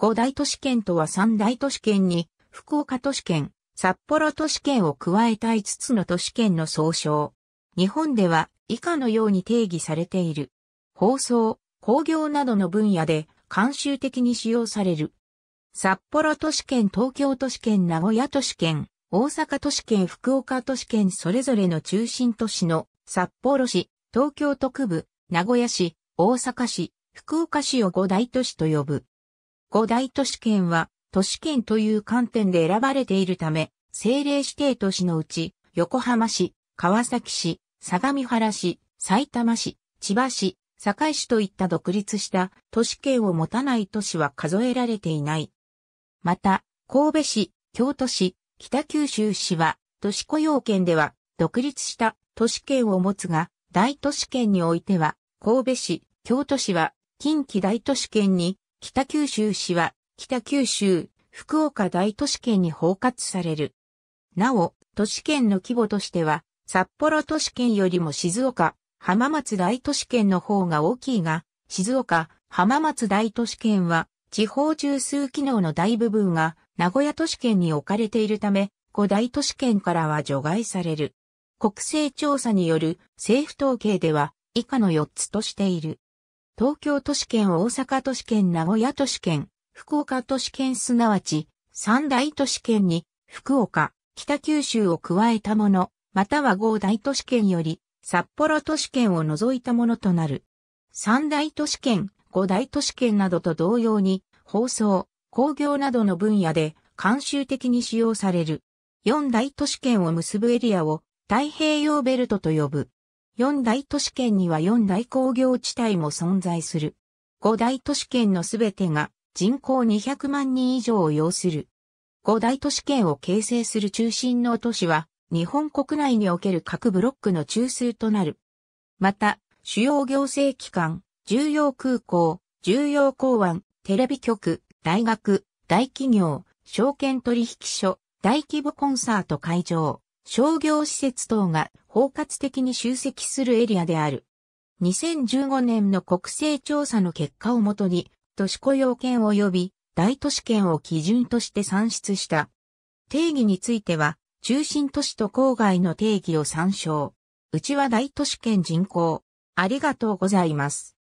5大都市圏とは3大都市圏に、福岡都市圏、札幌都市圏を加えた5つの都市圏の総称。日本では以下のように定義されている。放送、工業などの分野で慣習的に使用される。札幌都市圏、東京都市圏、名古屋都市圏、大阪都市圏、福岡都市圏それぞれの中心都市の札幌市、東京都区部、名古屋市、大阪市、福岡市を5大都市と呼ぶ。五大都市圏は、都市圏という観点で選ばれているため、政令指定都市のうち、横浜市、川崎市、相模原市、埼玉市、千葉市、堺市といった独立した都市圏を持たない都市は数えられていない。また、神戸市、京都市、北九州市は、都市雇用圏では、独立した都市圏を持つが、大都市圏においては、神戸市、京都市は、近畿大都市圏に北九州市は、北九州、福岡大都市圏に包括される。なお、都市圏の規模としては、札幌都市圏よりも静岡、浜松大都市圏の方が大きいが、静岡、浜松大都市圏は、地方中枢機能の大部分が、名古屋都市圏に置かれているため、五大都市圏からは除外される。国勢調査による政府統計では、以下の4つとしている。東京都市圏、大阪都市圏、名古屋都市圏、福岡都市圏すなわち、三大都市圏に、福岡、北九州を加えたもの、または五大都市圏より、札幌都市圏を除いたものとなる。三大都市圏、五大都市圏などと同様に、放送、工業などの分野で、慣習的に使用される。四大都市圏を結ぶエリアを、太平洋ベルトと呼ぶ。4大都市圏には4大工業地帯も存在する。5大都市圏のすべてが人口200万人以上を要する。5大都市圏を形成する中心の都市は、日本国内における各ブロックの中枢となる。また、主要行政機関、重要空港、重要港湾、テレビ局、大学、大企業、証券取引所、大規模コンサート会場、商業施設等が包括的に集積するエリアである。2015年の国勢調査の結果をもとに、都市雇用権及び大都市圏を基準として算出した。定義については、中心都市と郊外の定義を参照。うちは大都市圏人口。ありがとうございます。